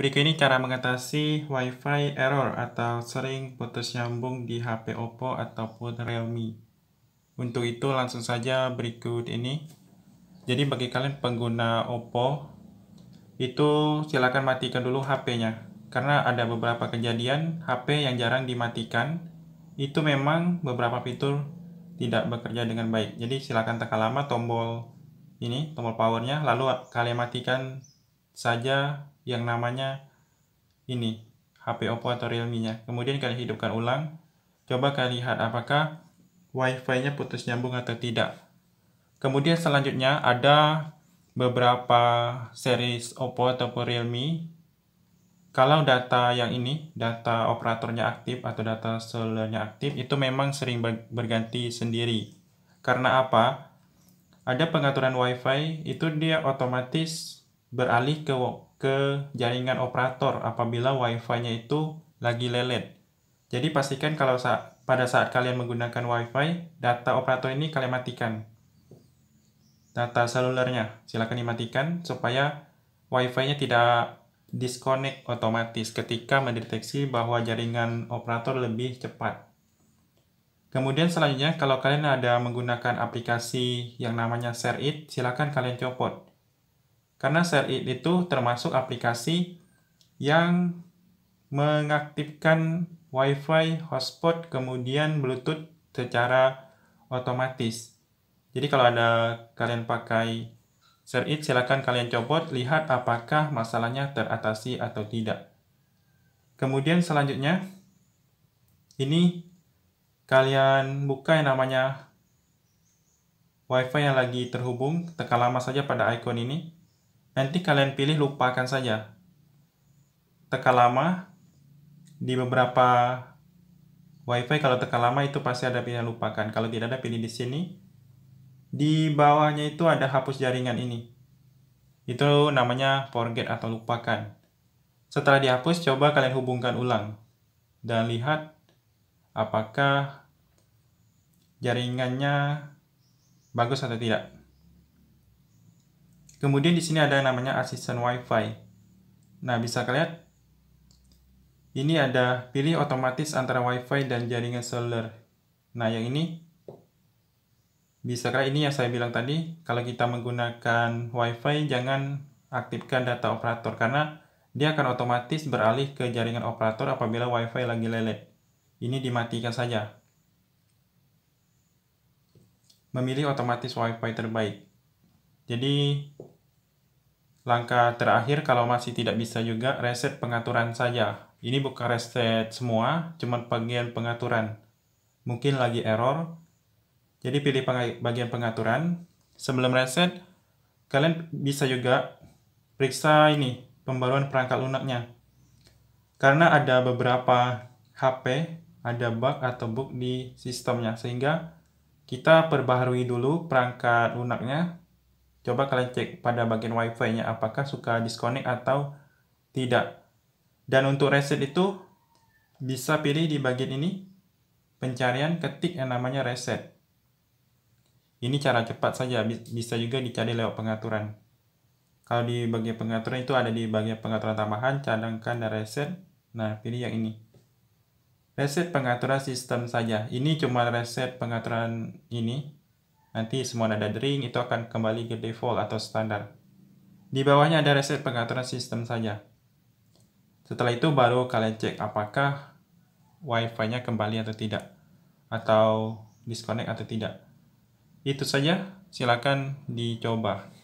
Berikut ini cara mengatasi WiFi error atau sering putus nyambung di HP Oppo ataupun Realme. Untuk itu langsung saja berikut ini. Jadi bagi kalian pengguna Oppo, itu silakan matikan dulu HP-nya. Karena ada beberapa kejadian HP yang jarang dimatikan, itu memang beberapa fitur tidak bekerja dengan baik. Jadi silakan tekan lama tombol ini, tombol powernya, lalu kalian matikan saja yang namanya ini HP Oppo atau Realme-nya. Kemudian kalian hidupkan ulang. Coba kalian lihat apakah WiFi-nya putus nyambung atau tidak. Kemudian selanjutnya ada beberapa series Oppo atau Realme. Kalau data yang ini, data operatornya aktif atau data selnya aktif, itu memang sering berganti sendiri. Karena apa? Ada pengaturan WiFi, itu dia otomatis beralih ke, ke jaringan operator apabila Wi-Fi-nya itu lagi lelet. Jadi pastikan kalau saat, pada saat kalian menggunakan Wi-Fi, data operator ini kalian matikan. Data selulernya silakan dimatikan supaya Wi-Fi-nya tidak disconnect otomatis ketika mendeteksi bahwa jaringan operator lebih cepat. Kemudian selanjutnya, kalau kalian ada menggunakan aplikasi yang namanya ShareIt, silakan kalian copot. Karena share it itu termasuk aplikasi yang mengaktifkan WiFi hotspot kemudian Bluetooth secara otomatis. Jadi kalau ada kalian pakai share it silakan kalian copot lihat apakah masalahnya teratasi atau tidak. Kemudian selanjutnya ini kalian buka yang namanya WiFi yang lagi terhubung, tekan lama saja pada icon ini. Nanti kalian pilih lupakan saja. Tekan lama di beberapa WiFi kalau teka lama itu pasti ada pilihan lupakan. Kalau tidak ada pilih di sini. Di bawahnya itu ada hapus jaringan ini. Itu namanya forget atau lupakan. Setelah dihapus, coba kalian hubungkan ulang dan lihat apakah jaringannya bagus atau tidak. Kemudian di sini ada yang namanya asisten WiFi. Nah, bisa kalian lihat ini ada pilih otomatis antara WiFi dan jaringan seluler. Nah, yang ini bisa kalian ini yang saya bilang tadi, kalau kita menggunakan WiFi jangan aktifkan data operator karena dia akan otomatis beralih ke jaringan operator apabila WiFi lagi lelet. Ini dimatikan saja. Memilih otomatis WiFi terbaik. Jadi langkah terakhir kalau masih tidak bisa juga reset pengaturan saja. Ini bukan reset semua, cuma bagian pengaturan. Mungkin lagi error. Jadi pilih bagian pengaturan. Sebelum reset, kalian bisa juga periksa ini, pembaruan perangkat lunaknya. Karena ada beberapa HP, ada bug atau bug di sistemnya, sehingga kita perbaharui dulu perangkat lunaknya Coba kalian cek pada bagian wifi-nya apakah suka disconnect atau tidak. Dan untuk reset itu bisa pilih di bagian ini pencarian ketik yang namanya reset. Ini cara cepat saja, bisa juga dicari lewat pengaturan. Kalau di bagian pengaturan itu ada di bagian pengaturan tambahan, cadangkan dan reset. Nah, pilih yang ini. Reset pengaturan sistem saja. Ini cuma reset pengaturan ini. Nanti semua nada dering itu akan kembali ke default atau standar. Di bawahnya ada reset pengaturan sistem saja. Setelah itu baru kalian cek apakah wifi-nya kembali atau tidak. Atau disconnect atau tidak. Itu saja, silakan dicoba.